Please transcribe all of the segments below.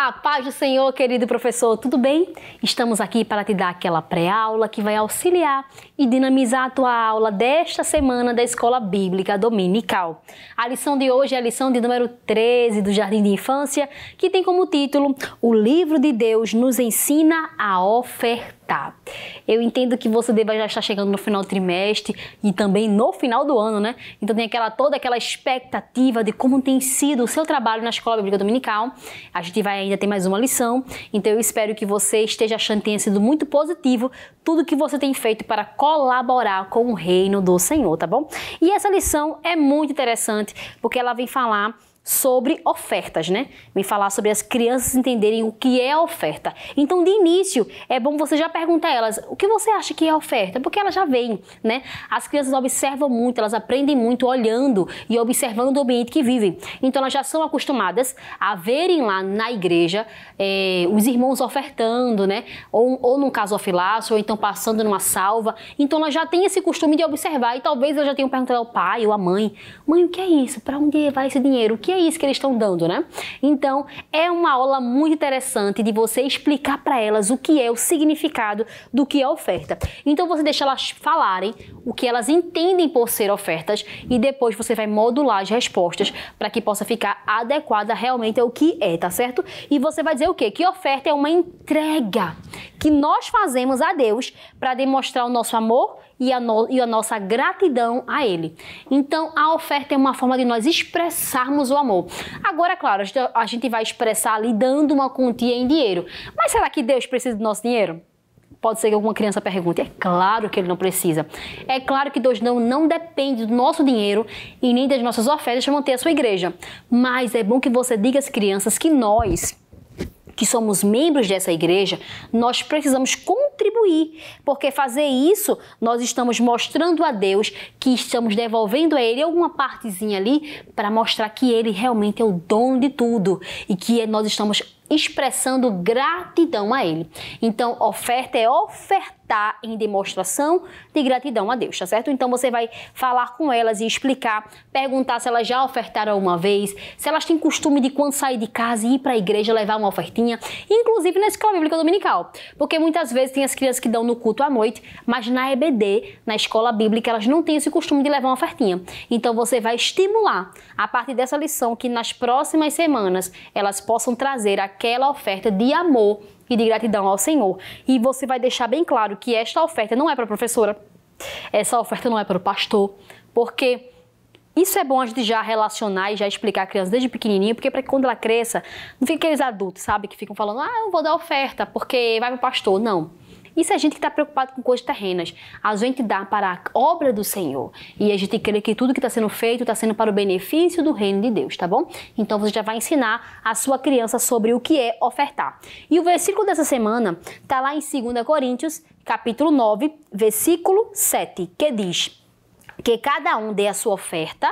A paz do Senhor, querido professor, tudo bem? Estamos aqui para te dar aquela pré-aula que vai auxiliar e dinamizar a tua aula desta semana da Escola Bíblica Dominical. A lição de hoje é a lição de número 13 do Jardim de Infância, que tem como título O Livro de Deus nos ensina a oferta. Tá. Eu entendo que você deva já estar chegando no final do trimestre e também no final do ano, né? Então tem aquela toda aquela expectativa de como tem sido o seu trabalho na Escola Bíblica Dominical. A gente vai ainda ter mais uma lição. Então eu espero que você esteja achando que tenha sido muito positivo tudo que você tem feito para colaborar com o reino do Senhor, tá bom? E essa lição é muito interessante porque ela vem falar sobre ofertas, né? Me falar sobre as crianças entenderem o que é oferta. Então, de início, é bom você já perguntar a elas o que você acha que é oferta, porque elas já veem, né? As crianças observam muito, elas aprendem muito olhando e observando o ambiente que vivem. Então, elas já são acostumadas a verem lá na igreja é, os irmãos ofertando, né? Ou, ou num casofilácio, ou então passando numa salva. Então, elas já têm esse costume de observar e talvez elas já tenham perguntado ao pai ou à mãe: mãe, o que é isso? Para onde vai esse dinheiro? O que é é isso que eles estão dando, né? Então, é uma aula muito interessante de você explicar para elas o que é o significado do que é oferta. Então, você deixa elas falarem o que elas entendem por ser ofertas e depois você vai modular as respostas para que possa ficar adequada realmente ao que é, tá certo? E você vai dizer o quê? Que oferta é uma entrega que nós fazemos a Deus para demonstrar o nosso amor e a, no, e a nossa gratidão a Ele. Então, a oferta é uma forma de nós expressarmos o amor. Agora, claro, a gente vai expressar ali dando uma quantia em dinheiro. Mas será que Deus precisa do nosso dinheiro? Pode ser que alguma criança pergunte. É claro que ele não precisa. É claro que Deus não, não depende do nosso dinheiro e nem das nossas ofertas para manter a sua igreja. Mas é bom que você diga às crianças que nós que somos membros dessa igreja, nós precisamos contribuir, porque fazer isso, nós estamos mostrando a Deus que estamos devolvendo a Ele alguma partezinha ali para mostrar que Ele realmente é o dono de tudo e que nós estamos expressando gratidão a Ele. Então, oferta é ofertar em demonstração de gratidão a Deus, tá certo? Então, você vai falar com elas e explicar, perguntar se elas já ofertaram uma vez, se elas têm costume de, quando sair de casa, ir para a igreja levar uma ofertinha, inclusive na escola bíblica dominical, porque muitas vezes tem as crianças que dão no culto à noite, mas na EBD, na escola bíblica, elas não têm esse costume de levar uma ofertinha. Então, você vai estimular, a partir dessa lição, que nas próximas semanas elas possam trazer a aquela oferta de amor e de gratidão ao Senhor. E você vai deixar bem claro que esta oferta não é para a professora, essa oferta não é para o pastor, porque isso é bom a gente já relacionar e já explicar a criança desde pequenininho, porque para que quando ela cresça, não fica aqueles adultos, sabe, que ficam falando, ah, eu vou dar oferta, porque vai para o pastor. Não. Isso é gente que está preocupado com coisas terrenas. A gente dá para a obra do Senhor. E a gente crê que tudo que está sendo feito está sendo para o benefício do reino de Deus, tá bom? Então você já vai ensinar a sua criança sobre o que é ofertar. E o versículo dessa semana está lá em 2 Coríntios, capítulo 9, versículo 7, que diz que cada um dê a sua oferta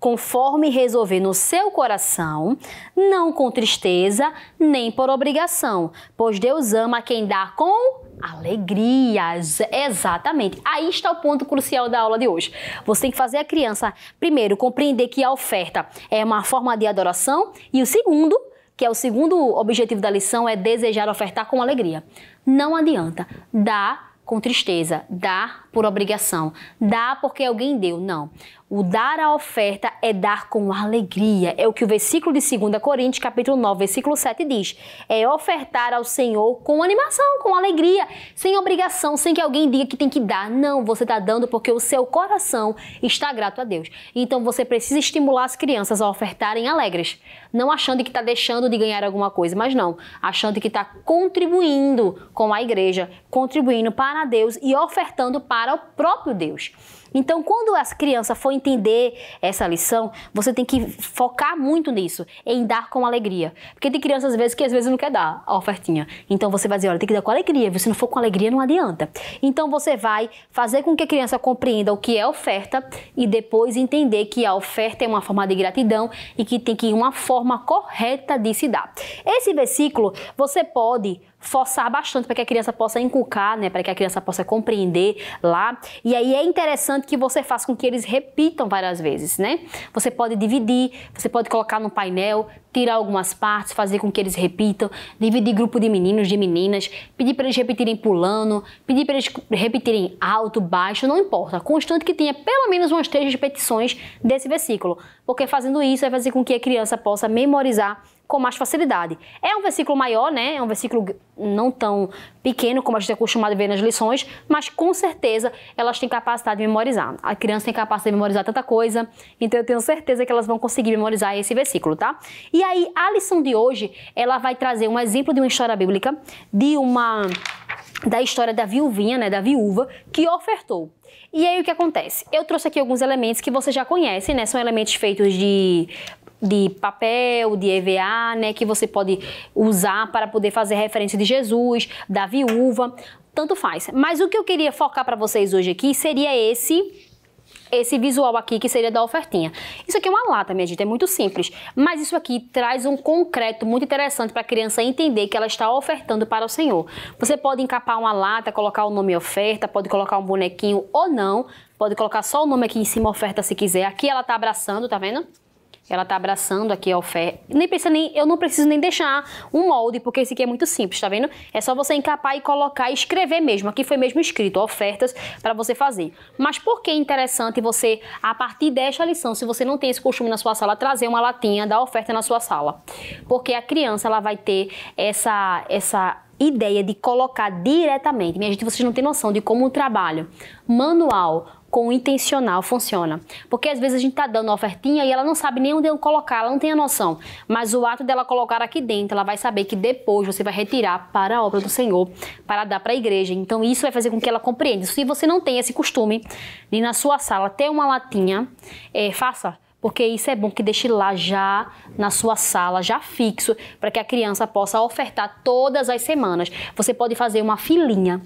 conforme resolver no seu coração, não com tristeza nem por obrigação, pois Deus ama quem dá com alegrias. Exatamente. Aí está o ponto crucial da aula de hoje. Você tem que fazer a criança, primeiro, compreender que a oferta é uma forma de adoração e o segundo, que é o segundo objetivo da lição, é desejar ofertar com alegria. Não adianta dar com tristeza, dá por obrigação, dá porque alguém deu. Não. O dar a oferta é dar com alegria. É o que o versículo de 2 Coríntios, capítulo 9, versículo 7 diz. É ofertar ao Senhor com animação, com alegria, sem obrigação, sem que alguém diga que tem que dar. Não, você está dando porque o seu coração está grato a Deus. Então você precisa estimular as crianças a ofertarem alegres. Não achando que está deixando de ganhar alguma coisa, mas não. Achando que está contribuindo com a igreja, contribuindo para Deus e ofertando para o próprio Deus. Então, quando as crianças forem entender essa lição, você tem que focar muito nisso, em dar com alegria. Porque tem crianças às vezes que às vezes não quer dar a ofertinha. Então você vai dizer, olha, tem que dar com alegria. Se não for com alegria, não adianta. Então você vai fazer com que a criança compreenda o que é oferta e depois entender que a oferta é uma forma de gratidão e que tem que ir uma forma correta de se dar. Esse versículo você pode forçar bastante para que a criança possa inculcar, né, para que a criança possa compreender lá. E aí é interessante que você faça com que eles repitam repitam várias vezes, né? Você pode dividir, você pode colocar no painel, tirar algumas partes, fazer com que eles repitam, dividir grupo de meninos, de meninas, pedir para eles repetirem pulando, pedir para eles repetirem alto, baixo, não importa. Constante que tenha pelo menos umas três repetições desse versículo, porque fazendo isso vai fazer com que a criança possa memorizar com mais facilidade. É um versículo maior, né? É um versículo não tão pequeno como a gente é acostumado a ver nas lições, mas com certeza elas têm capacidade de memorizar. A criança tem capacidade de memorizar tanta coisa, então eu tenho certeza que elas vão conseguir memorizar esse versículo, tá? E aí a lição de hoje, ela vai trazer um exemplo de uma história bíblica de uma da história da viuvinha, né, da viúva que ofertou. E aí o que acontece? Eu trouxe aqui alguns elementos que você já conhece, né? São elementos feitos de de papel, de EVA, né, que você pode usar para poder fazer referência de Jesus, da viúva, tanto faz. Mas o que eu queria focar para vocês hoje aqui seria esse esse visual aqui que seria da ofertinha. Isso aqui é uma lata, minha gente, é muito simples, mas isso aqui traz um concreto muito interessante para a criança entender que ela está ofertando para o Senhor. Você pode encapar uma lata, colocar o nome oferta, pode colocar um bonequinho ou não, pode colocar só o nome aqui em cima oferta se quiser. Aqui ela está abraçando, tá vendo? Ela tá abraçando aqui a oferta. Nem precisa nem, eu não preciso nem deixar um molde, porque esse aqui é muito simples, tá vendo? É só você encapar e colocar e escrever mesmo. Aqui foi mesmo escrito, ofertas para você fazer. Mas por que é interessante você, a partir desta lição, se você não tem esse costume na sua sala, trazer uma latinha da oferta na sua sala? Porque a criança, ela vai ter essa essa ideia de colocar diretamente. Minha gente, vocês não têm noção de como o trabalho manual com o intencional funciona. Porque às vezes a gente está dando uma ofertinha e ela não sabe nem onde colocar, ela não tem a noção. Mas o ato dela colocar aqui dentro, ela vai saber que depois você vai retirar para a obra do Senhor, para dar para a igreja. Então isso vai fazer com que ela compreenda. Se você não tem esse costume de na sua sala ter uma latinha, é, faça porque isso é bom que deixe lá já na sua sala, já fixo, para que a criança possa ofertar todas as semanas. Você pode fazer uma filinha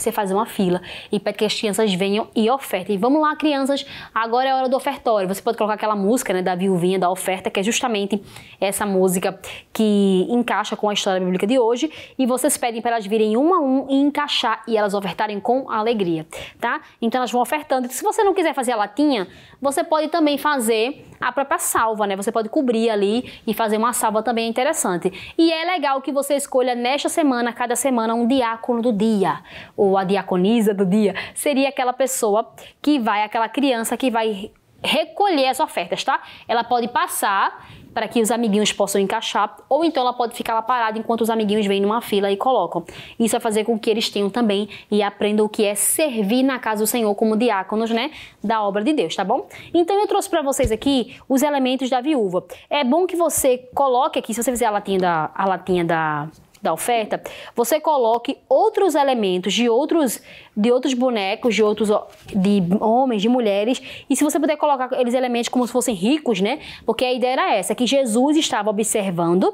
você fazer uma fila e pede que as crianças venham e ofertem. Vamos lá, crianças, agora é a hora do ofertório. Você pode colocar aquela música né, da viuvinha, da oferta, que é justamente essa música que encaixa com a história bíblica de hoje. E vocês pedem para elas virem um a um e encaixar e elas ofertarem com alegria, tá? Então elas vão ofertando. Se você não quiser fazer a latinha, você pode também fazer a própria salva, né? Você pode cobrir ali e fazer uma salva também interessante. E é legal que você escolha nesta semana, cada semana, um diácono do dia, ou a diaconisa do dia. Seria aquela pessoa que vai, aquela criança que vai recolher as ofertas, tá? Ela pode passar para que os amiguinhos possam encaixar, ou então ela pode ficar lá parada enquanto os amiguinhos vêm numa fila e colocam. Isso vai fazer com que eles tenham também e aprendam o que é servir na casa do Senhor como diáconos, né, da obra de Deus, tá bom? Então eu trouxe para vocês aqui os elementos da viúva. É bom que você coloque aqui, se você fizer a latinha da a latinha da da oferta, você coloque outros elementos de outros, de outros bonecos, de outros de homens, de mulheres, e se você puder colocar eles elementos como se fossem ricos, né? Porque a ideia era essa, que Jesus estava observando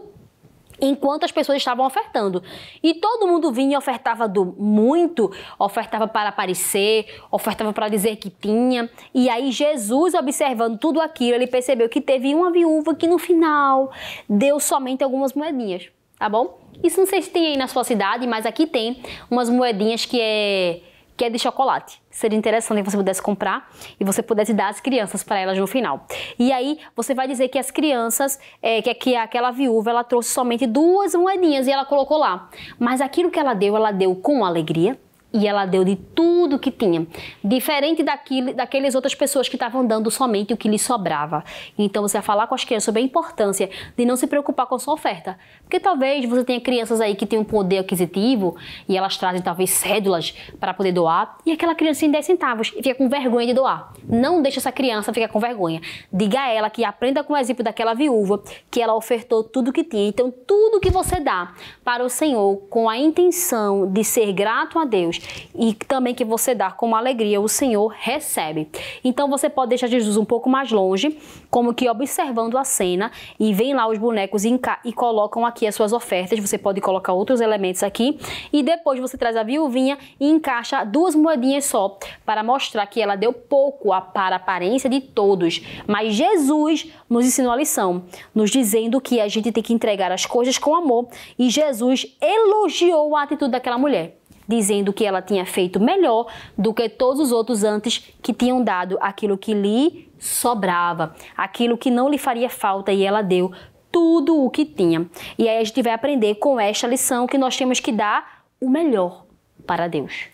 enquanto as pessoas estavam ofertando. E todo mundo vinha e ofertava do muito, ofertava para aparecer, ofertava para dizer que tinha. E aí Jesus, observando tudo aquilo, ele percebeu que teve uma viúva que no final deu somente algumas moedinhas, tá bom? Isso não sei se tem aí na sua cidade, mas aqui tem umas moedinhas que é que é de chocolate. Seria interessante se você pudesse comprar e você pudesse dar às crianças para elas no final. E aí você vai dizer que as crianças, é, que, que aquela viúva, ela trouxe somente duas moedinhas e ela colocou lá. Mas aquilo que ela deu, ela deu com alegria, e ela deu de tudo que tinha, diferente daquilo, daqueles outras pessoas que estavam dando somente o que lhe sobrava. Então você vai falar com as crianças sobre a importância de não se preocupar com a sua oferta, porque talvez você tenha crianças aí que têm um poder aquisitivo e elas trazem talvez cédulas para poder doar e aquela criança tem 10 centavos e fica com vergonha de doar. Não deixe essa criança ficar com vergonha. Diga a ela que aprenda com o exemplo daquela viúva que ela ofertou tudo que tinha. Então tudo que você dá para o Senhor com a intenção de ser grato a Deus e também que você dá com alegria, o Senhor recebe. Então você pode deixar Jesus um pouco mais longe, como que observando a cena e vem lá os bonecos e, e colocam aqui as suas ofertas. Você pode colocar outros elementos aqui e depois você traz a viuvinha e encaixa duas moedinhas só para mostrar que ela deu pouco para a aparência de todos. Mas Jesus nos ensinou a lição, nos dizendo que a gente tem que entregar as coisas com amor e Jesus elogiou a atitude daquela mulher dizendo que ela tinha feito melhor do que todos os outros antes que tinham dado aquilo que lhe sobrava, aquilo que não lhe faria falta e ela deu tudo o que tinha. E aí a gente vai aprender com esta lição que nós temos que dar o melhor para Deus.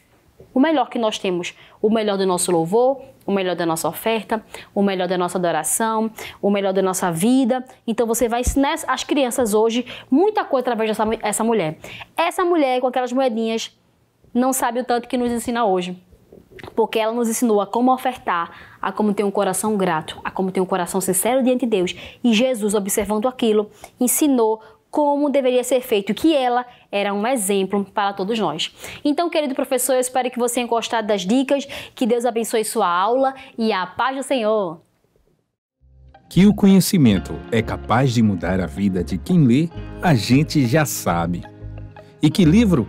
O melhor que nós temos, o melhor do nosso louvor, o melhor da nossa oferta, o melhor da nossa adoração, o melhor da nossa vida. Então você vai ensinar às crianças hoje muita coisa através dessa essa mulher. Essa mulher com aquelas moedinhas não sabe o tanto que nos ensina hoje. Porque ela nos ensinou a como ofertar, a como ter um coração grato, a como ter um coração sincero diante de Deus. E Jesus, observando aquilo, ensinou como deveria ser feito, que ela era um exemplo para todos nós. Então, querido professor, eu espero que você tenha gostado das dicas, que Deus abençoe sua aula e a paz do Senhor. Que o conhecimento é capaz de mudar a vida de quem lê, a gente já sabe. E que livro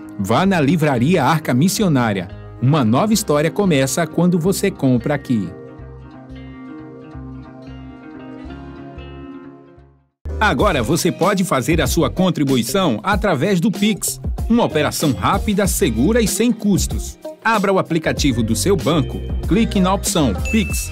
Vá na Livraria Arca Missionária. Uma nova história começa quando você compra aqui. Agora você pode fazer a sua contribuição através do Pix, uma operação rápida, segura e sem custos. Abra o aplicativo do seu banco, clique na opção Pix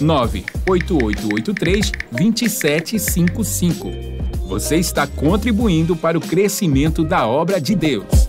98883 2755. Você está contribuindo para o crescimento da obra de Deus.